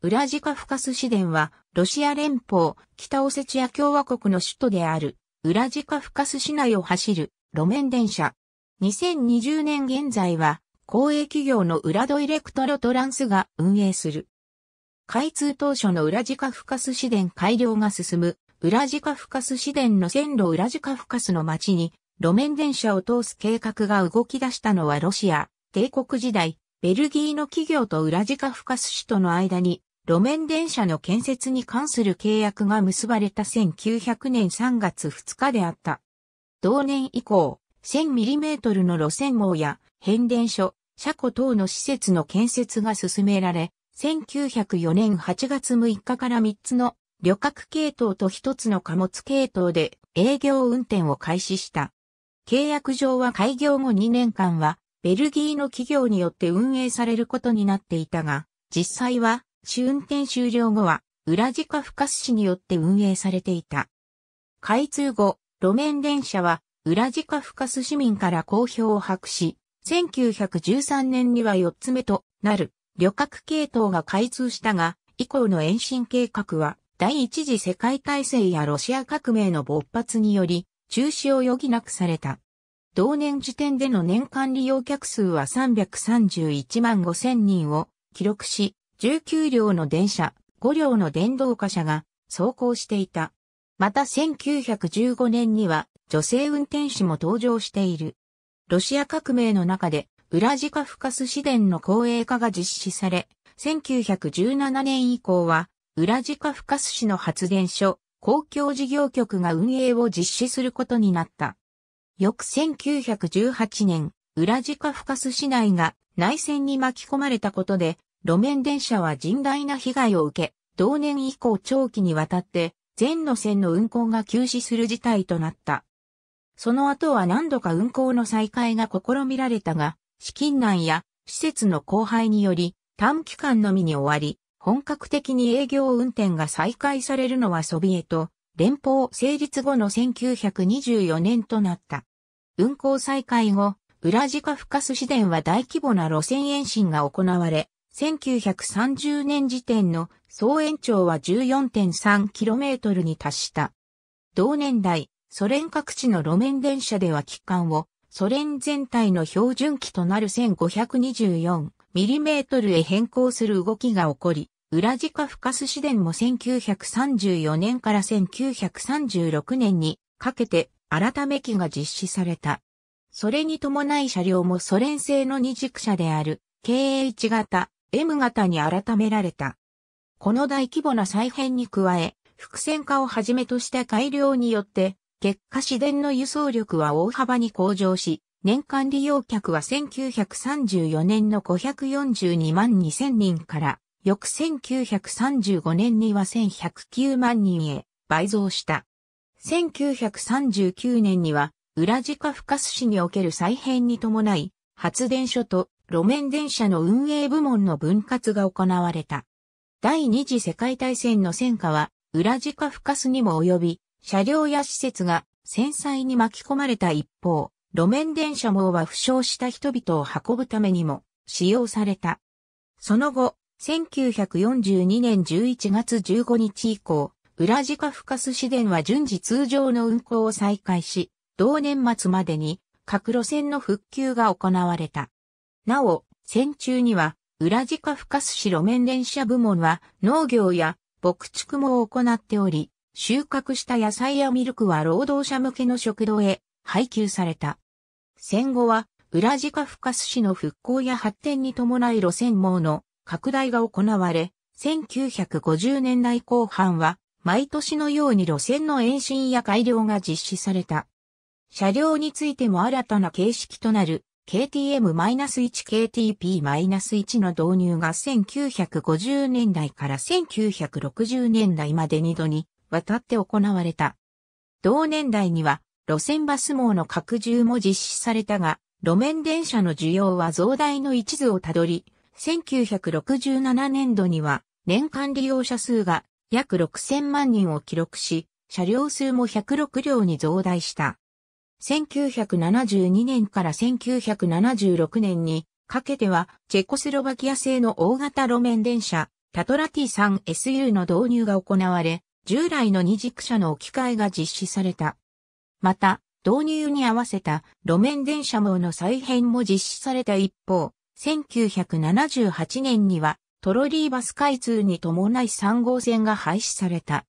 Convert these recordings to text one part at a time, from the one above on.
ウラジカフカス市電は、ロシア連邦、北オセチア共和国の首都である、ウラジカフカス市内を走る、路面電車。2020年現在は、公営企業のウラドイレクトロトランスが運営する。開通当初のウラジカフカス市電改良が進む、ウラジカフカス市電の線路ウラジカフカスの町に、路面電車を通す計画が動き出したのはロシア、帝国時代、ベルギーの企業とウラジカフカス市との間に路面電車の建設に関する契約が結ばれた1900年3月2日であった。同年以降、1000mm の路線網や変電所、車庫等の施設の建設が進められ、1904年8月6日から3つの旅客系統と1つの貨物系統で営業運転を開始した。契約上は開業後2年間はベルギーの企業によって運営されることになっていたが、実際は主運転終了後は、ウラジカフカス市によって運営されていた。開通後、路面電車は、ウラジカフカス市民から好評を博し、1913年には4つ目となる旅客系統が開通したが、以降の延伸計画は、第一次世界大戦やロシア革命の勃発により、中止を余儀なくされた。同年時点での年間利用客数は331万5千人を記録し、19両の電車、5両の電動貨車が走行していた。また1915年には女性運転手も登場している。ロシア革命の中でウラジカフカス市電の公営化が実施され、1917年以降はウラジカフカス市の発電所、公共事業局が運営を実施することになった。翌1918年、ウラジカフカス市内が内戦に巻き込まれたことで路面電車は甚大な被害を受け、同年以降長期にわたって全路線の運行が休止する事態となった。その後は何度か運行の再開が試みられたが、資金難や施設の荒廃により短期間のみに終わり、本格的に営業運転が再開されるのはソビエト、連邦成立後の1924年となった。運行再開後、ウラジカフカス市電は大規模な路線延伸が行われ、1930年時点の総延長は 14.3km に達した。同年代、ソ連各地の路面電車では期間をソ連全体の標準期となる 1524mm へ変更する動きが起こり、ウラジカフカス市電も1934年から1936年にかけて改め期が実施された。それに伴い車両もソ連製の二軸車である KH 型 M 型に改められた。この大規模な再編に加え、伏線化をはじめとした改良によって、結果市電の輸送力は大幅に向上し、年間利用客は1934年の542万2000人から、翌1935年には1109万人へ倍増した。1939年には、裏地下深須市における再編に伴い、発電所と路面電車の運営部門の分割が行われた。第二次世界大戦の戦火は、ウラジカフカスにも及び、車両や施設が戦災に巻き込まれた一方、路面電車網は負傷した人々を運ぶためにも使用された。その後、1942年11月15日以降、ウラジカフカス市電は順次通常の運行を再開し、同年末までに各路線の復旧が行われた。なお、戦中には、裏地下深須市路面電車部門は農業や牧畜も行っており、収穫した野菜やミルクは労働者向けの食堂へ配給された。戦後は、裏地下深須市の復興や発展に伴い路線網の拡大が行われ、1950年代後半は、毎年のように路線の延伸や改良が実施された。車両についても新たな形式となる KTM-1KTP-1 の導入が1950年代から1960年代まで2度にわたって行われた。同年代には路線バス網の拡充も実施されたが、路面電車の需要は増大の一途をたどり、1967年度には年間利用者数が約6000万人を記録し、車両数も106両に増大した。1972年から1976年にかけては、チェコスロバキア製の大型路面電車、タトラ T3SU の導入が行われ、従来の二軸車の置き換えが実施された。また、導入に合わせた路面電車網の再編も実施された一方、1978年にはトロリーバス開通に伴い3号線が廃止された。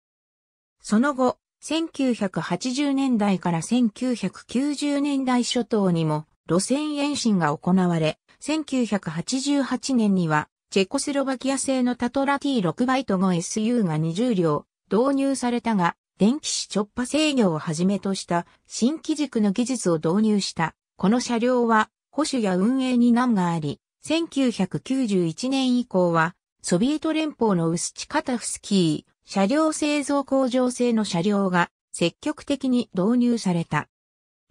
その後、1980年代から1990年代初頭にも路線延伸が行われ、1988年にはチェコスロバキア製のタトラ T6 バイトの SU が20両導入されたが、電気紙直波制御をはじめとした新機軸の技術を導入した。この車両は保守や運営に難があり、1991年以降はソビエト連邦のウスチカタフスキー、車両製造工場製の車両が積極的に導入された。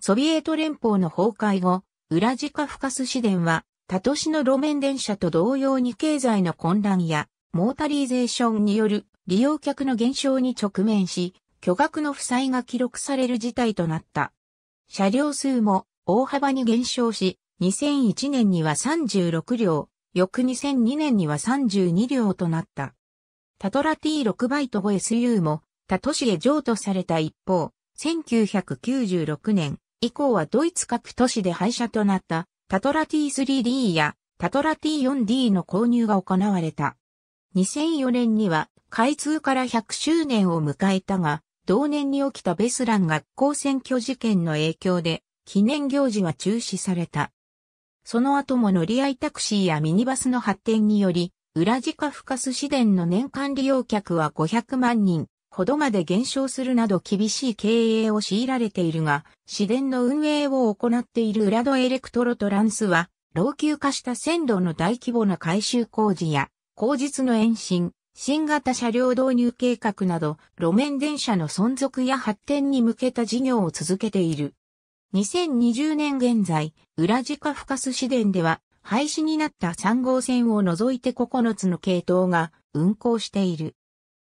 ソビエト連邦の崩壊後、ウラジカフカス市電は、他都市の路面電車と同様に経済の混乱や、モータリーゼーションによる利用客の減少に直面し、巨額の負債が記録される事態となった。車両数も大幅に減少し、2001年には36両、翌2002年には32両となった。タトラ T6 バイト 5SU も、他都市へ譲渡された一方、1996年以降はドイツ各都市で廃車となったタトラ T3D やタトラ T4D の購入が行われた。2004年には開通から100周年を迎えたが、同年に起きたベスラン学校選挙事件の影響で記念行事は中止された。その後も乗り合いタクシーやミニバスの発展により、裏地下深ス市電の年間利用客は500万人ほどまで減少するなど厳しい経営を強いられているが、市電の運営を行っている裏戸エレクトロトランスは、老朽化した線路の大規模な改修工事や、工事の延伸、新型車両導入計画など、路面電車の存続や発展に向けた事業を続けている。2020年現在、裏地下深ス市電では、廃止になった3号線を除いて9つの系統が運行している。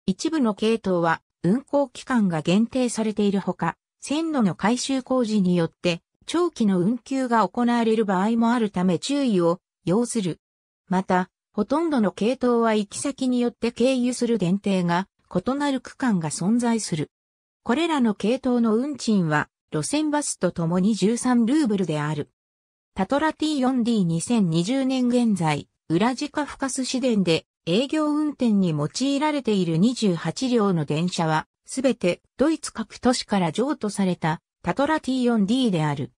一部の系統は運行期間が限定されているほか、線路の改修工事によって長期の運休が行われる場合もあるため注意を要する。また、ほとんどの系統は行き先によって経由する限定が異なる区間が存在する。これらの系統の運賃は路線バスとともに13ルーブルである。タトラ T4D2020 年現在、ウラジカフカス市電で営業運転に用いられている28両の電車は、すべてドイツ各都市から譲渡されたタトラ T4D である。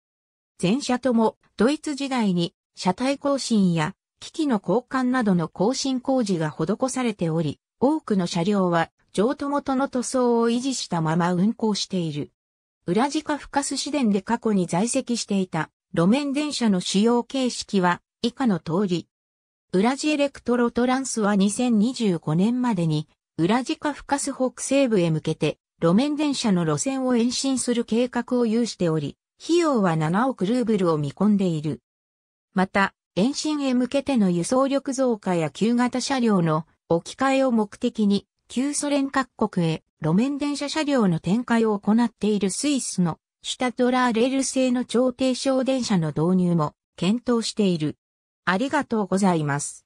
全車ともドイツ時代に車体更新や機器の交換などの更新工事が施されており、多くの車両は譲渡元の塗装を維持したまま運行している。ウラジカフカス市電で過去に在籍していた路面電車の使用形式は以下の通り。ウラジエレクトロトランスは2025年までにウラジカフカス北西部へ向けて路面電車の路線を延伸する計画を有しており、費用は7億ルーブルを見込んでいる。また、延伸へ向けての輸送力増加や旧型車両の置き換えを目的に、旧ソ連各国へ路面電車車両の展開を行っているスイスのシュタドラーレール製の超低床電車の導入も検討している。ありがとうございます。